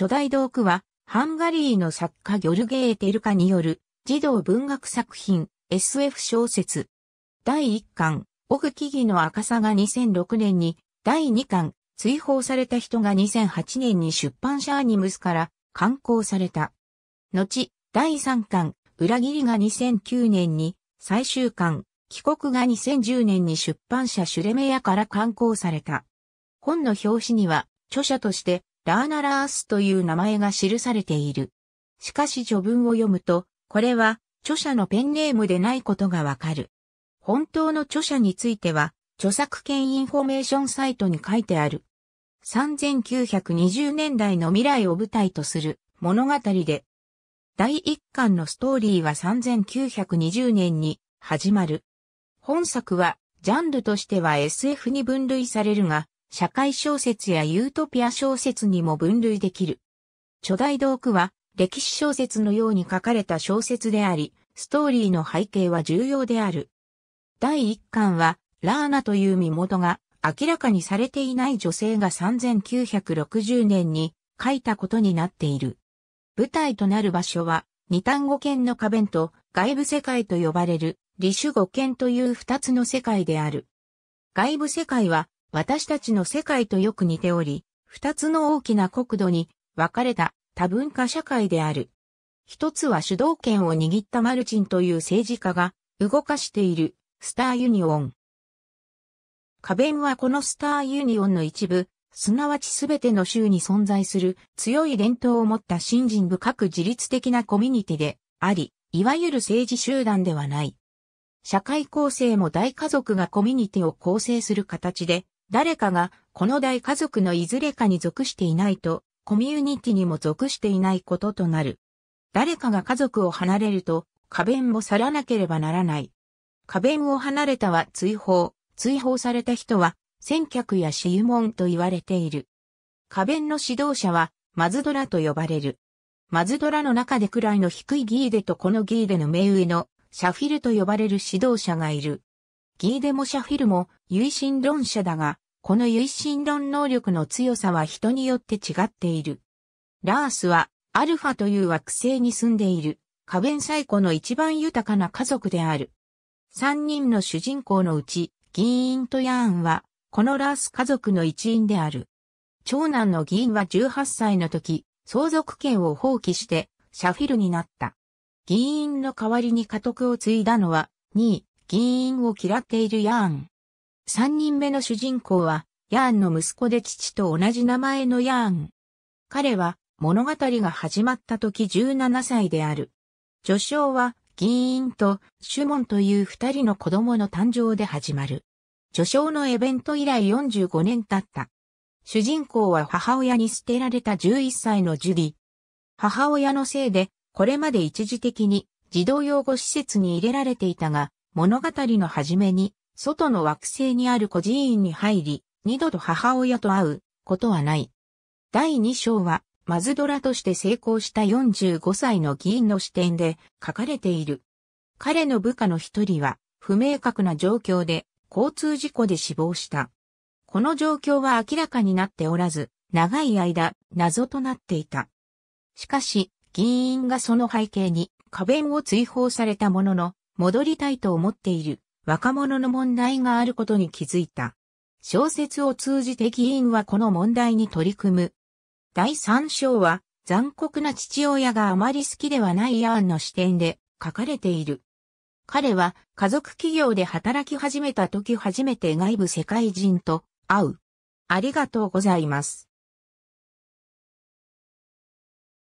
初代道具は、ハンガリーの作家ギョルゲーテルカによる、児童文学作品、SF 小説。第1巻、オ奥木々の赤さが2006年に、第2巻、追放された人が2008年に出版社アニムスから刊行された。後、第3巻、裏切りが2009年に、最終巻、帰国が2010年に出版社シュレメヤから刊行された。本の表紙には、著者として、ラーナラースという名前が記されている。しかし序文を読むと、これは著者のペンネームでないことがわかる。本当の著者については、著作権インフォメーションサイトに書いてある。3920年代の未来を舞台とする物語で、第1巻のストーリーは3920年に始まる。本作は、ジャンルとしては SF に分類されるが、社会小説やユートピア小説にも分類できる。初代道具は歴史小説のように書かれた小説であり、ストーリーの背景は重要である。第1巻は、ラーナという身元が明らかにされていない女性が3960年に書いたことになっている。舞台となる場所は、二単語圏の花弁と外部世界と呼ばれる、理主語圏という二つの世界である。外部世界は私たちの世界とよく似ており、二つの大きな国土に分かれた多文化社会である。一つは主導権を握ったマルチンという政治家が動かしているスターユニオン。花弁はこのスターユニオンの一部、すなわちすべての州に存在する強い伝統を持った新人深く自律的なコミュニティであり、いわゆる政治集団ではない。社会構成も大家族がコミュニティを構成する形で誰かがこの大家族のいずれかに属していないと、コミュニティにも属していないこととなる。誰かが家族を離れると、花弁を去らなければならない。花弁を離れたは追放、追放された人は、先客や死有門と言われている。花弁の指導者は、マズドラと呼ばれる。マズドラの中でくらいの低いギーデとこのギーデの目上のシャフィルと呼ばれる指導者がいる。ギーデもシャフィルも唯心論者だが、この唯心論能力の強さは人によって違っている。ラースは、アルファという惑星に住んでいる、カベンサイコの一番豊かな家族である。三人の主人公のうち、ギーンとヤーンは、このラース家族の一員である。長男のギーンは18歳の時、相続権を放棄して、シャフィルになった。議員の代わりに家督を継いだのは、2位、議員を嫌っているヤーン。三人目の主人公は、ヤーンの息子で父と同じ名前のヤーン。彼は物語が始まった時17歳である。序章はギーンとシュモンという二人の子供の誕生で始まる。序章のイベント以来45年経った。主人公は母親に捨てられた11歳のジュディ。母親のせいで、これまで一時的に児童養護施設に入れられていたが、物語の初めに外の惑星にある孤児院に入り、二度と母親と会うことはない。第二章は、マズドラとして成功した45歳の議員の視点で書かれている。彼の部下の一人は、不明確な状況で、交通事故で死亡した。この状況は明らかになっておらず、長い間、謎となっていた。しかし、議員がその背景に、花弁を追放されたものの、戻りたいと思っている若者の問題があることに気づいた。小説を通じて議員はこの問題に取り組む。第3章は残酷な父親があまり好きではないヤーンの視点で書かれている。彼は家族企業で働き始めた時初めて外部世界人と会う。ありがとうございます。